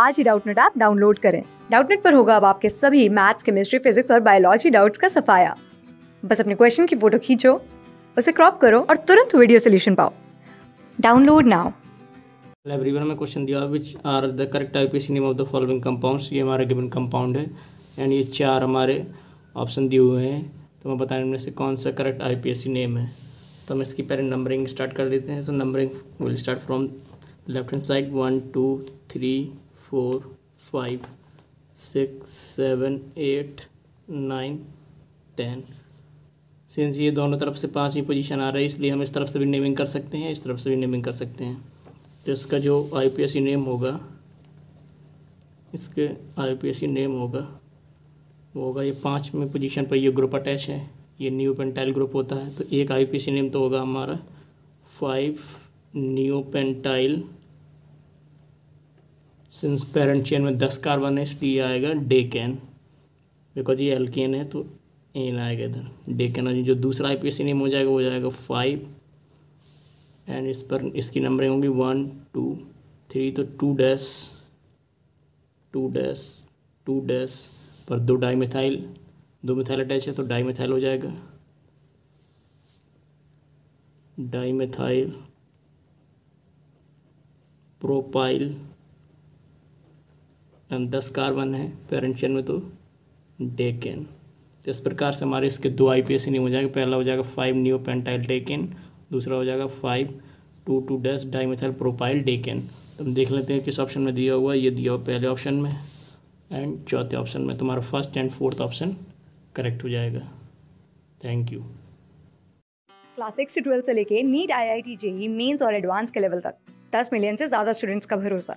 आज ही Doubtnut app download करें डाउटनेट पर होगा अब आपके सभी मैथ्स केमिस्ट्री फिजिक्स और बायोलॉजी डाउट्स का सफाया बस अपने क्वेश्चन की फोटो खींचो उसे क्रॉप करो और तुरंत वीडियो सोल्यूशन पाओ डाउनलोड नाउ लाइब्रेरी में क्वेश्चन दिया which are the correct type is name of the following compounds ये हमारा गिवन कंपाउंड है एंड ये चार हमारे ऑप्शन दिए हुए हैं तो मैं बताने इनमें से कौन सा करेक्ट आईपीएससी नेम है तो हम इसकी पहले नंबरिंग स्टार्ट कर देते हैं so numbering will start from left hand side one two three four five six seven eight nine ten since ये दोनों तरफ से पाँचवीं पोजीशन आ रहा है इसलिए हम इस तरफ से भी नेमिंग कर सकते हैं इस तरफ से भी नेमिंग कर सकते हैं तो इसका जो आई नेम होगा इसके आई नेम होगा वो होगा ये पाँचवें पोजीशन पर ये ग्रुप अटैच है ये न्यू पेंटाइल ग्रुप होता है तो एक आई नेम तो होगा हमारा five new pentyl since parent chain में दस कार्बन है इसलिए आएगा डे कैन बिकॉज ये एल्केन है तो एन आएगा इधर डे कैन जो दूसरा I P S C name हो जाएगा वो जाएगा फाइव एंड इस पर इसकी नंबरें होंगी वन टू थ्री तो two dash two dash two dash पर दो डाई मिथाइल दो मिथाइल अटैच है तो डाई मिथाइल हो जाएगा डाई मिथाइल प्रोपाइल दस कार्बन है पेरेंट चेन में तो डेकेन तो इस प्रकार से हमारे इसके दो आई पी नियम हो जाएंगे पहला हो जाएगा फाइव न्यू पेंटाइल डेकेन दूसरा हो जाएगा five two two dash dimethyl propyl decane तो हम देख लेते हैं किस ऑप्शन में दिया हुआ है ये दिया हुआ पहले ऑप्शन में एंड चौथे ऑप्शन में तुम्हारा first and fourth option correct हो जाएगा थैंक यू क्लास सिक्स से ट्वेल्थ से लेके NEET I I T JEE mains और एडवांस के लेवल तक दस मिलियन से ज़्यादा स्टूडेंट्स का भरोसा